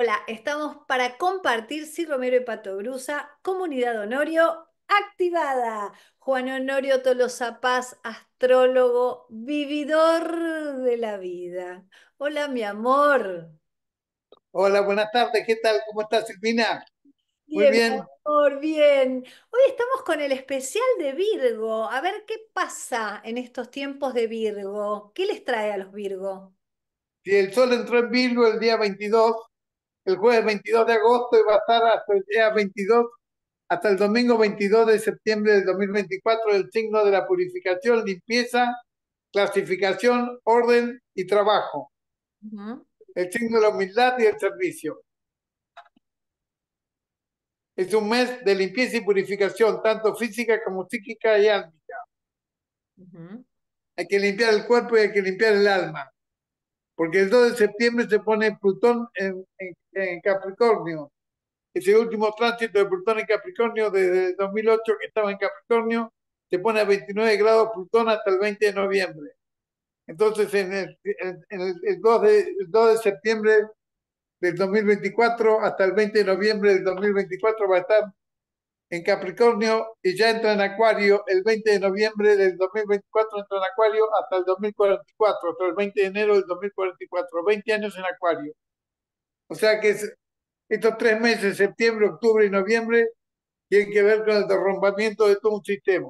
Hola, estamos para compartir si Romero y Pato Brusa, comunidad Honorio activada. Juan Honorio Tolosa Paz, astrólogo, vividor de la vida. Hola, mi amor. Hola, buenas tardes. ¿Qué tal? ¿Cómo estás, Silvina? Muy bien. bien. Hoy estamos con el especial de Virgo. A ver qué pasa en estos tiempos de Virgo. ¿Qué les trae a los Virgo? Si el sol entró en Virgo el día 22, el jueves 22 de agosto y va a estar hasta el día 22, hasta el domingo 22 de septiembre del 2024, el signo de la purificación, limpieza, clasificación, orden y trabajo. El signo de la humildad y el servicio. Es un mes de limpieza y purificación, tanto física como psíquica y álmica. Hay que limpiar el cuerpo y hay que limpiar el alma porque el 2 de septiembre se pone Plutón en, Capricornio. Ese último tránsito de Plutón en Capricornio desde 2008 que estaba en Capricornio, se pone a 29 grados Plutón hasta el 20 de noviembre. Entonces, en el, en el, 2, de, el 2 de septiembre del 2024 hasta el 20 de noviembre del 2024 va a estar en Capricornio y ya entra en Acuario el 20 de noviembre del 2024, entra en Acuario hasta el 2044, hasta el 20 de enero del 2044, 20 años en Acuario. O sea que estos tres meses, septiembre, octubre y noviembre, tienen que ver con el derrumbamiento de todo un sistema.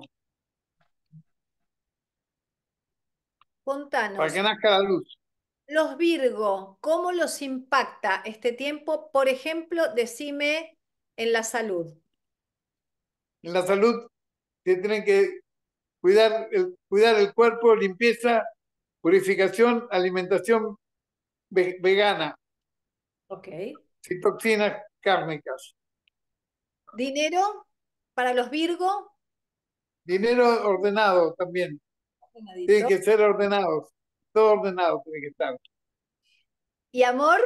Contanos. Para que nazca la luz. Los Virgo, ¿cómo los impacta este tiempo? Por ejemplo, decime en la salud en la salud, se tienen que cuidar el, cuidar el cuerpo, limpieza, purificación, alimentación vegana. Ok. Sin toxinas cárnicas. ¿Dinero para los Virgo? Dinero ordenado también. Tienen que ser ordenados. Todo ordenado tiene que estar. ¿Y amor?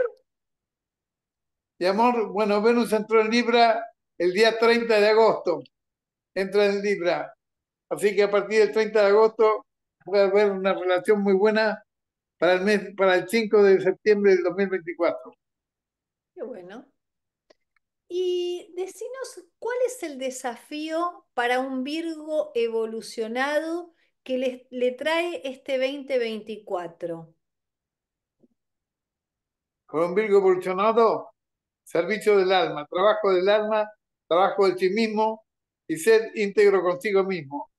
Y amor, bueno, Venus entró en Libra el día 30 de agosto entra en Libra. Así que a partir del 30 de agosto a haber una relación muy buena para el mes, para el 5 de septiembre del 2024. Qué bueno. Y decinos cuál es el desafío para un Virgo evolucionado que le, trae este 2024. con un Virgo evolucionado, servicio del alma, trabajo del alma, trabajo de sí mismo, y ser íntegro consigo mismo.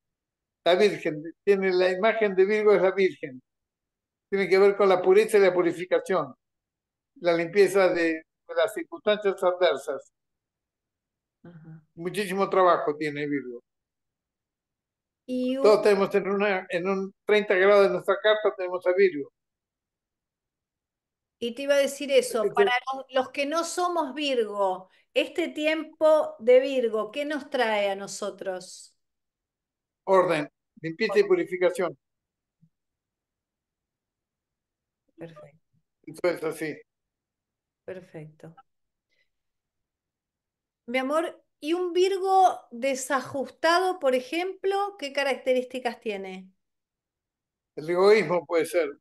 La Virgen, tiene la imagen de Virgo es la Virgen. Tiene que ver con la pureza y la purificación, la limpieza de, las circunstancias adversas. Muchísimo trabajo tiene Virgo. Todos tenemos en, en un 30 grados de nuestra carta, tenemos a Virgo. Y te iba a decir eso, para los que no somos Virgo, este tiempo de Virgo, ¿qué nos trae a nosotros? Orden, limpieza y purificación. Perfecto. Entonces, así. Perfecto. Mi amor, ¿y un Virgo desajustado, por ejemplo, qué características tiene? El egoísmo puede ser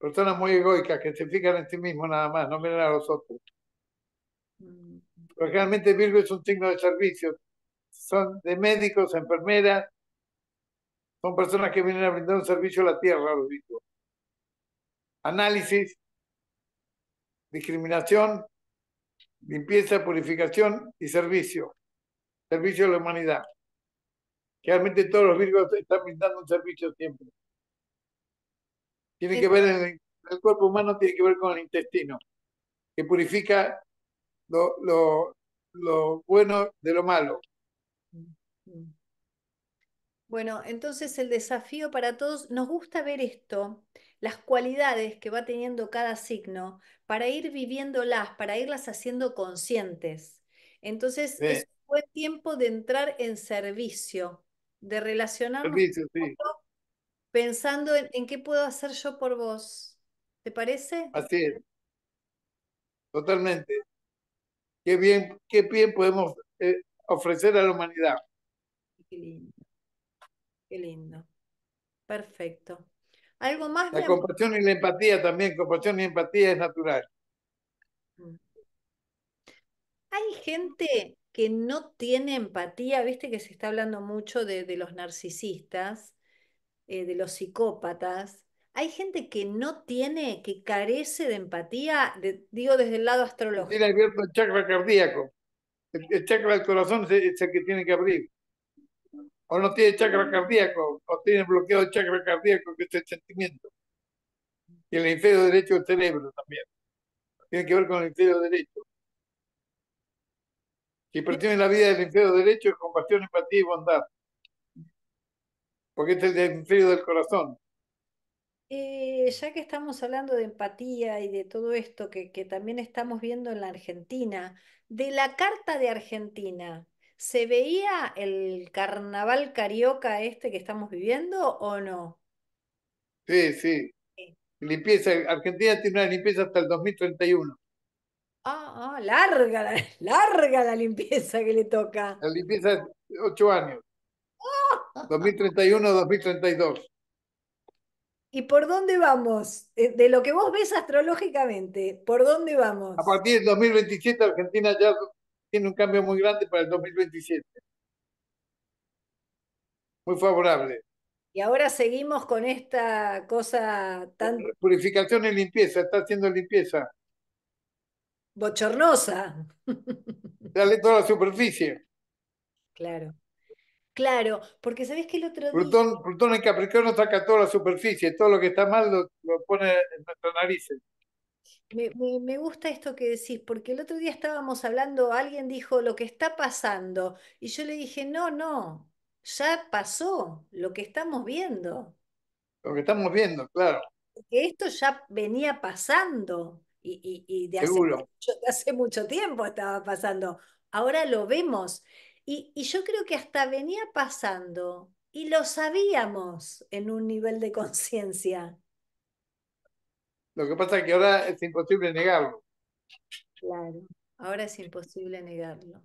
personas muy egoicas que se fijan en sí mismos nada más, no miran a los otros. realmente Virgo es un signo de servicio. Son de médicos, enfermeras, son personas que vienen a brindar un servicio a la tierra, los Virgos. Análisis, discriminación, limpieza, purificación y servicio. Servicio a la humanidad. Realmente todos los Virgos están brindando un servicio siempre. Tiene que ver el, cuerpo humano, tiene que ver con el intestino, que purifica lo, bueno de lo malo. Bueno, entonces el desafío para todos, nos gusta ver esto, las cualidades que va teniendo cada signo, para ir viviéndolas, para irlas haciendo conscientes. Entonces fue es tiempo de entrar en servicio, de relacionarnos servicio, pensando en, qué puedo hacer yo por vos. ¿Te parece? Así es. Totalmente. Qué bien, qué bien podemos eh, ofrecer a la humanidad. Qué lindo. Qué lindo. Perfecto. ¿Algo más? La compasión y la empatía también. Compasión y empatía es natural. Mm. Hay gente que no tiene empatía, viste que se está hablando mucho de los narcisistas, eh, de los psicópatas, hay gente que no tiene, que carece de empatía, digo desde el lado astrológico. Tiene abierto el chakra cardíaco. El, chakra del corazón es el, que tiene que abrir. O no tiene chakra cardíaco, o tiene bloqueado el chakra cardíaco, que es el sentimiento. Y el inferior derecho del cerebro también. Tiene que ver con el inferior derecho. Si perciben la vida del inferior derecho, compasión, empatía y bondad porque es el frío del corazón. Eh, ya que estamos hablando de empatía y de todo esto que, también estamos viendo en la Argentina, de la Carta de Argentina, ¿se veía el carnaval carioca este que estamos viviendo o no? Sí, sí. Limpieza, Argentina tiene una limpieza hasta el 2031. Ah, ah, larga, larga la limpieza que le toca. La limpieza, ocho años. 2031-2032. ¿Y por dónde vamos? Eh, de lo que vos ves astrológicamente, ¿por dónde vamos? A partir del 2027 Argentina ya tiene un cambio muy grande para el 2027. Muy favorable. Y ahora seguimos con esta cosa tan... Purificación y limpieza, está haciendo limpieza. Bochornosa. Dale toda la superficie. Claro. Claro, porque sabés que el otro día... Plutón en Capricornio saca toda la superficie, todo lo que está mal lo, pone en nuestras narices. Me, gusta esto que decís, porque el otro día estábamos hablando, alguien dijo lo que está pasando, y yo le dije, no, no, ya pasó lo que estamos viendo. Lo que estamos viendo, claro. Que esto ya venía pasando, y, de, hace hace mucho tiempo estaba pasando. Ahora lo vemos. Y, yo creo que hasta venía pasando y lo sabíamos en un nivel de conciencia. Lo que pasa es que ahora es imposible negarlo. Claro, ahora es imposible negarlo.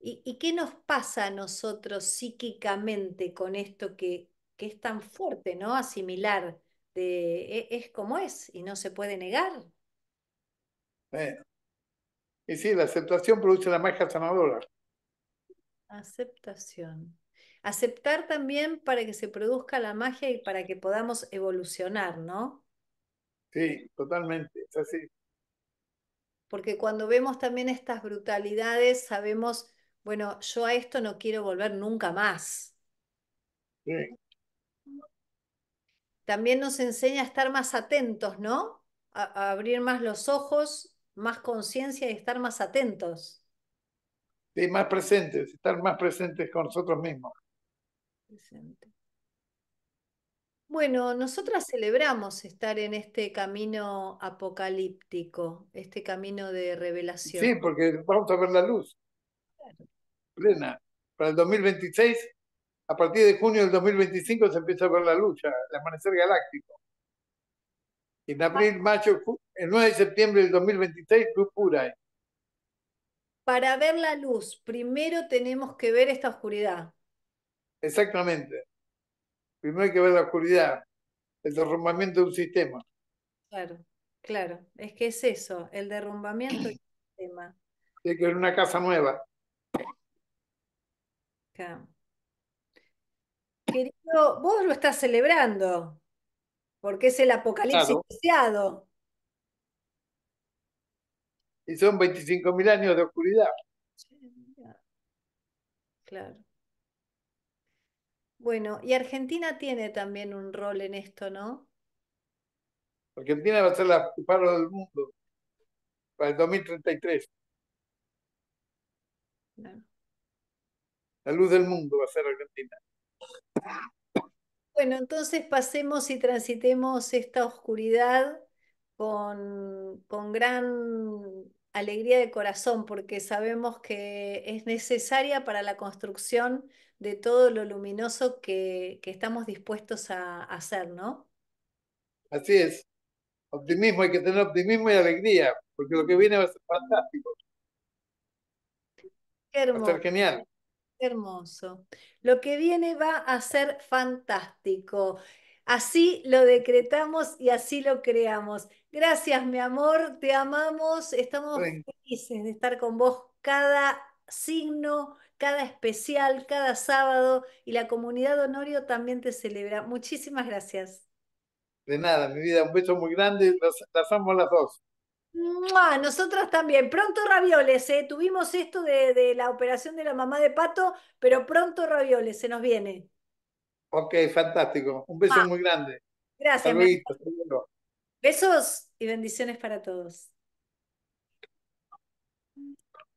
¿Y, qué nos pasa a nosotros psíquicamente con esto que, que es tan fuerte, ¿no? Asimilar, de, e, es, como es y no se puede negar. Y sí, la aceptación produce la magia sanadora. Aceptación. Aceptar también para que se produzca la magia y para que podamos evolucionar, ¿no? Sí, totalmente, es así. Porque cuando vemos también estas brutalidades, sabemos, bueno, yo a esto no quiero volver nunca más. También nos enseña a estar más atentos, ¿no? a, a abrir más los ojos, más conciencia y estar más atentos de más presentes, estar más presentes con nosotros mismos. Presente. Bueno, nosotras celebramos estar en este camino apocalíptico, este camino de revelación. Sí, porque vamos a ver la luz plena. Para el 2026, a partir de junio del 2025 se empieza a ver la luz, el amanecer galáctico. En abril, ah. mayo, el 9 de septiembre del 2026, Luz Pura para ver la luz, primero tenemos que ver esta oscuridad. Exactamente. Primero hay que ver la oscuridad, el derrumbamiento de un sistema. Claro, claro. Es que es eso, el derrumbamiento del sistema. Hay que ver una casa nueva. Querido, vos lo estás celebrando, porque es el apocalipsis deseado y son 25.000 años de oscuridad. Claro. Bueno, y Argentina tiene también un rol en esto, ¿no? Argentina va a ser la paro del mundo para el 2033. La luz del mundo va a ser Argentina. Bueno, entonces pasemos y transitemos esta oscuridad con, con gran alegría de corazón, porque sabemos que es necesaria para la construcción de todo lo luminoso que, estamos dispuestos a, hacer, ¿no? Así es. Optimismo, hay que tener optimismo y alegría, porque lo que viene va a ser fantástico. Qué hermoso. Va a ser genial. Qué hermoso. Lo que viene va a ser fantástico. Así lo decretamos y así lo creamos. Gracias, mi amor, te amamos, estamos felices de estar con vos cada signo, cada especial, cada sábado y la comunidad Honorio también te celebra. Muchísimas gracias. De nada, mi vida, un beso muy grande, las, las amo las dos. Nosotros también. Pronto ravioles, ¿eh? tuvimos esto de, de la operación de la mamá de Pato, pero pronto ravioles, se nos viene. Ok, fantástico. Un beso ah, muy grande. Gracias. Besos y bendiciones para todos.